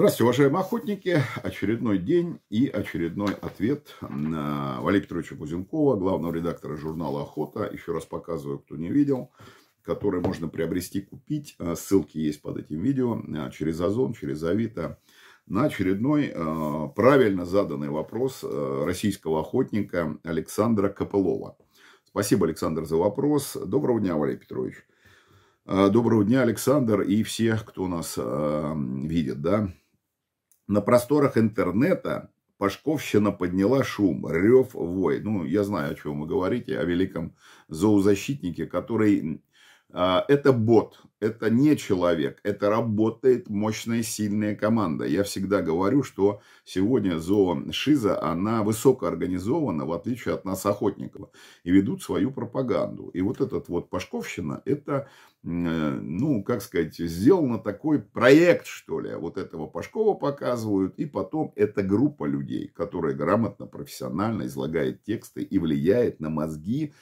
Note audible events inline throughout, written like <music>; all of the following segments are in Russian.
Здравствуйте, уважаемые охотники. Очередной день и очередной ответ на Валерия Петровича Кузенкова, главного редактора журнала «Охота». Еще раз показываю, кто не видел, который можно приобрести, купить. Э, ссылки есть под этим видео э, через Озон, через Авито. На очередной э, правильно заданный вопрос российского охотника Александра Копылова. Спасибо, Александр, за вопрос. Доброго дня, Валерий Петрович. Доброго дня, Александр, и все, кто нас э, видит, да. На просторах интернета Пашковщина подняла шум, рев, вой. Ну, я знаю, о чем вы говорите, о великом зоозащитнике, который а, это бот, это не человек, это работает мощная, сильная команда. Я всегда говорю, что сегодня Шиза она высоко организована, в отличие от нас, охотников и ведут свою пропаганду. И вот этот вот Пашковщина, это, э, ну, как сказать, сделано такой проект, что ли. Вот этого Пашкова показывают, и потом это группа людей, которая грамотно, профессионально излагает тексты и влияет на мозги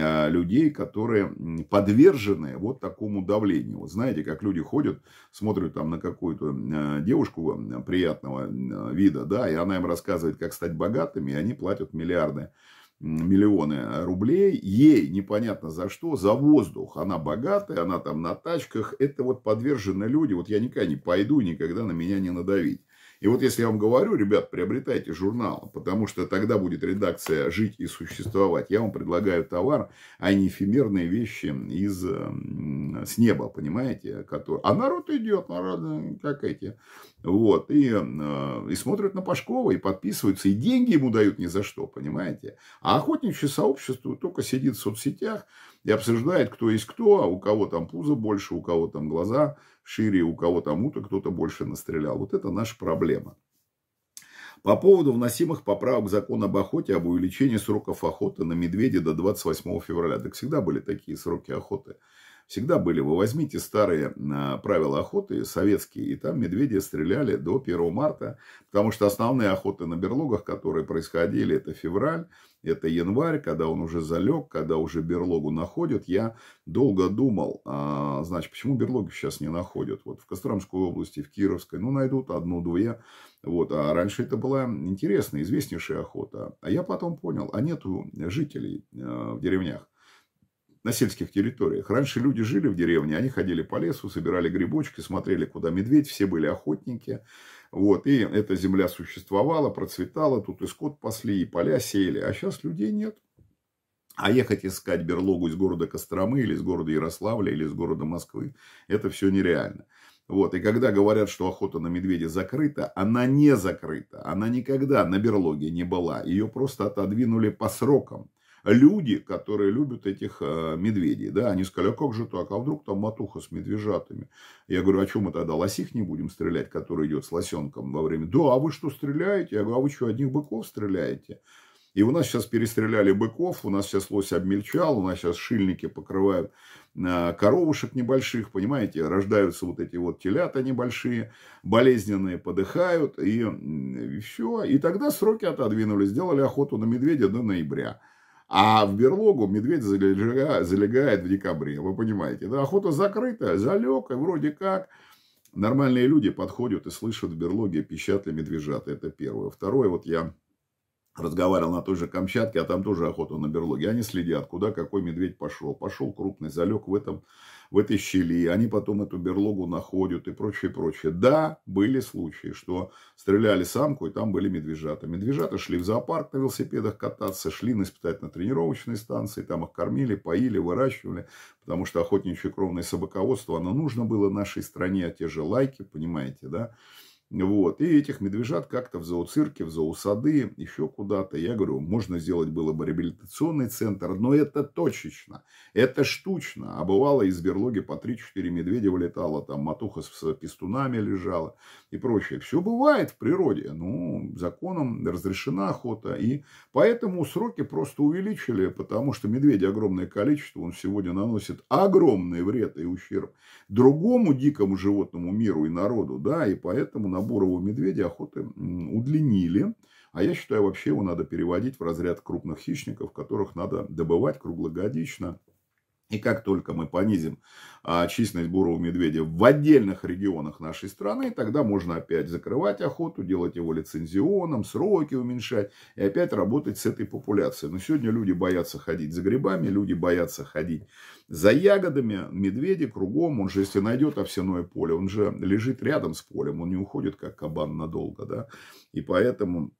а, людей, которые подвержены вот такому давлению. Вот знаете, как люди ходят, смотрят там на какую-то а, девушку приятного а, вида, да, и она им рассказывает, как стать богатыми, и они платят миллиарды миллионы рублей, ей непонятно за что, за воздух, она богатая, она там на тачках, это вот подвержены люди, вот я никогда не пойду, никогда на меня не надавить. И вот если я вам говорю, ребят, приобретайте журнал, потому что тогда будет редакция жить и существовать. Я вам предлагаю товар, а не эфемерные вещи из, с неба, понимаете? которые. А народ идет, народ, э, как эти. Вот, и, э, и смотрят на Пашкова, и подписываются, и деньги ему дают ни за что, понимаете? А охотничье сообщество только сидит в соцсетях и обсуждает, кто есть кто, а у кого там пузо больше, у кого там глаза шире, у кого там утро, кто-то больше настрелял. Вот это наша проблема. По поводу вносимых поправок в закон об охоте, об увеличении сроков охоты на медведя до 28 февраля. Так всегда были такие сроки охоты. Всегда были. Вы возьмите старые а, правила охоты, советские, и там медведи стреляли до 1 марта, потому что основные охоты на берлогах, которые происходили, это февраль, это январь, когда он уже залег, когда уже берлогу находят. Я долго думал, а, значит, почему берлоги сейчас не находят? Вот в Костромской области, в Кировской, ну, найдут одну-две. Вот, а раньше это была интересная, известнейшая охота. А я потом понял, а нету жителей э, в деревнях на сельских территориях. Раньше люди жили в деревне, они ходили по лесу, собирали грибочки, смотрели, куда медведь, все были охотники. Вот, и эта земля существовала, процветала, тут и скот пасли, и поля сеяли, а сейчас людей нет. А ехать искать берлогу из города Костромы, или из города Ярославля, или из города Москвы, это все нереально. Вот, и когда говорят, что охота на медведя закрыта, она не закрыта. Она никогда на берлоге не была. Ее просто отодвинули по срокам люди, которые любят этих э, медведей, да, они сказали, а как же так, а вдруг там матуха с медвежатами? Я говорю, а что мы тогда лосих не будем стрелять, который идет с лосенком во время? Да, а вы что стреляете? Я говорю, а вы что, одних быков стреляете? И у нас сейчас перестреляли быков, у нас сейчас лось обмельчал, у нас сейчас шильники покрывают э, коровушек небольших, понимаете, рождаются вот эти вот телята небольшие, болезненные, подыхают, и, и все. И тогда сроки отодвинули, сделали охоту на медведя до ноября. А в берлогу медведь залегает, залегает в декабре, вы понимаете. Да, охота закрыта, залег, и вроде как. Нормальные люди подходят и слышат в берлоге пищат ли медвежата, это первое. Второе, вот я разговаривал на той же Камчатке, а там тоже охота на берлоге. Они следят, куда какой медведь пошел. Пошел крупный, залег в этом в этой щели, они потом эту берлогу находят и прочее, прочее. Да, были случаи, что стреляли самку, и там были медвежата. Медвежата шли в зоопарк на велосипедах кататься, шли на испытательно-тренировочные станции, там их кормили, поили, выращивали, потому что охотничье кровное собаководство, оно нужно было нашей стране, а те же лайки, понимаете, да, вот. И этих медвежат как-то в зооцирке, в зоосады, еще куда-то. Я говорю, можно сделать было бы реабилитационный центр, но это точечно, это штучно. А бывало из берлоги по 3-4 медведя вылетало, там матуха с пистунами лежала и прочее. Все бывает в природе. Ну, законом разрешена охота. И поэтому сроки просто увеличили, потому что медведя огромное количество, он сегодня наносит огромный вред и ущерб другому дикому животному миру и народу, да, и поэтому на Наборову медведя охоты удлинили. А я считаю, вообще его надо переводить в разряд крупных хищников, которых надо добывать круглогодично. И как только мы понизим а, численность бурого медведя в отдельных регионах нашей страны, тогда можно опять закрывать охоту, делать его лицензионом, сроки уменьшать и опять работать с этой популяцией. Но сегодня люди боятся ходить за грибами, люди боятся ходить за ягодами. Медведи кругом, он же если найдет овсяное поле, он же лежит рядом с полем, он не уходит как кабан надолго. Да? И поэтому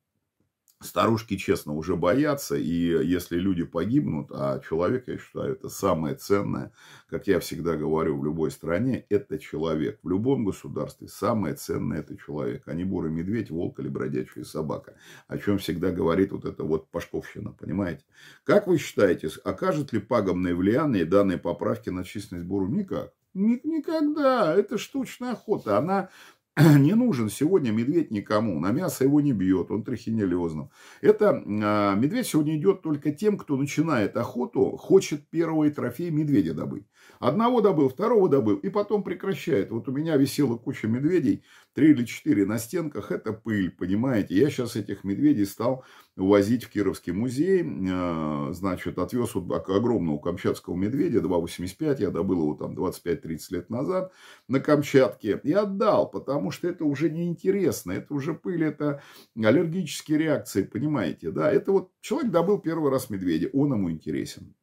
старушки, честно, уже боятся, и если люди погибнут, а человек, я считаю, это самое ценное, как я всегда говорю, в любой стране, это человек. В любом государстве самое ценное это человек, а не бурый медведь, волк или бродячая собака, о чем всегда говорит вот эта вот Пашковщина, понимаете? Как вы считаете, окажет ли пагубное влияние данной поправки на численность буру? Никак. Никогда. Это штучная охота. Она <clears throat> не нужен сегодня медведь никому, на мясо его не бьет, он трахинеллезным. Это а, медведь сегодня идет только тем, кто начинает охоту, хочет первый трофей медведя добыть. Одного добыл, второго добыл, и потом прекращает. Вот у меня висела куча медведей, три или четыре на стенках, это пыль, понимаете. Я сейчас этих медведей стал увозить в Кировский музей, э, значит, отвез вот огромного камчатского медведя, 2,85, я добыл его там 25-30 лет назад на Камчатке, и отдал, потому что это уже неинтересно, это уже пыль, это аллергические реакции, понимаете, да. Это вот человек добыл первый раз медведя, он ему интересен.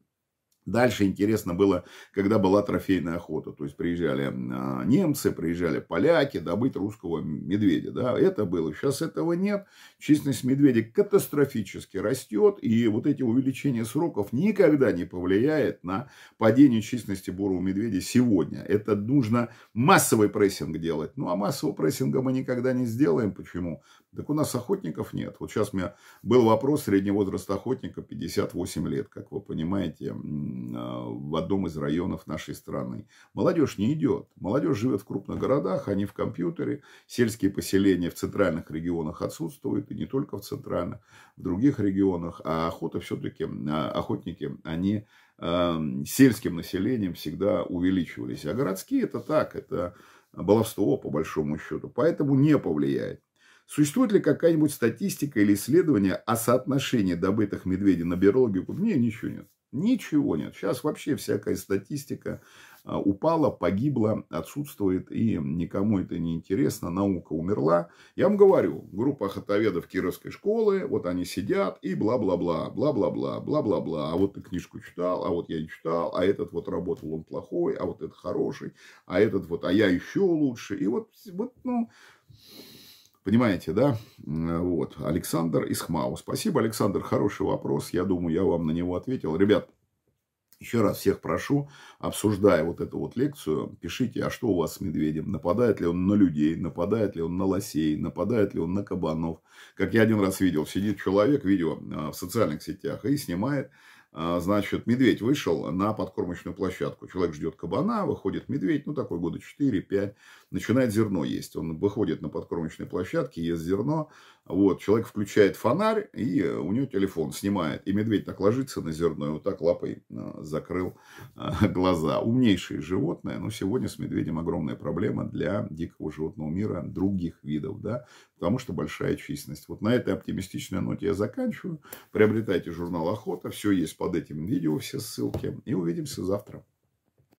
Дальше интересно было, когда была трофейная охота. То есть, приезжали а, немцы, приезжали поляки добыть русского медведя. Да, это было. Сейчас этого нет. Численность медведя катастрофически растет. И вот эти увеличения сроков никогда не повлияет на падение численности бурого медведя сегодня. Это нужно массовый прессинг делать. Ну, а массового прессинга мы никогда не сделаем. Почему? Так у нас охотников нет. Вот сейчас у меня был вопрос, средний возраст охотника 58 лет, как вы понимаете, а, в одном из районов нашей страны. Молодежь не идет. Молодежь живет в крупных городах, они в компьютере. Сельские поселения в центральных регионах отсутствуют, и не только в центральных, в других регионах. А охота все-таки, а, охотники, они а, сельским населением всегда увеличивались. А городские это так, это баловство по большому счету. Поэтому не повлияет. Существует ли какая-нибудь статистика или исследование о соотношении добытых медведей на берлогику? Нет, ничего нет. Ничего нет. Сейчас вообще всякая статистика а, упала, погибла, отсутствует, и никому это не интересно. Наука умерла. Я вам говорю, группа хатоведов Кировской школы, вот они сидят и бла-бла-бла, бла-бла-бла, бла-бла-бла. А вот ты книжку читал, а вот я не читал, а этот вот работал, он плохой, а вот этот хороший, а этот вот, а я еще лучше. И вот, вот ну... Понимаете, да? Вот. Александр Исхмау. Спасибо, Александр. Хороший вопрос. Я думаю, я вам на него ответил. Ребят, еще раз всех прошу, обсуждая вот эту вот лекцию, пишите, а что у вас с медведем? Нападает ли он на людей? Нападает ли он на лосей? Нападает ли он на кабанов? Как я один раз видел, сидит человек, видео а, в социальных сетях, и снимает а, значит, медведь вышел на подкормочную площадку. Человек ждет кабана, выходит медведь, ну, такой года 4-5, начинает зерно есть. Он выходит на подкормочной площадке, ест зерно. Вот, человек включает фонарь, и у него телефон снимает. И медведь так ложится на зерно, и вот так лапой а, закрыл а, глаза. умнейшее животное но сегодня с медведем огромная проблема для дикого животного мира других видов, да, потому что большая численность. Вот на этой оптимистичной ноте я заканчиваю. Приобретайте журнал «Охота», все есть под этим видео все ссылки. И увидимся завтра.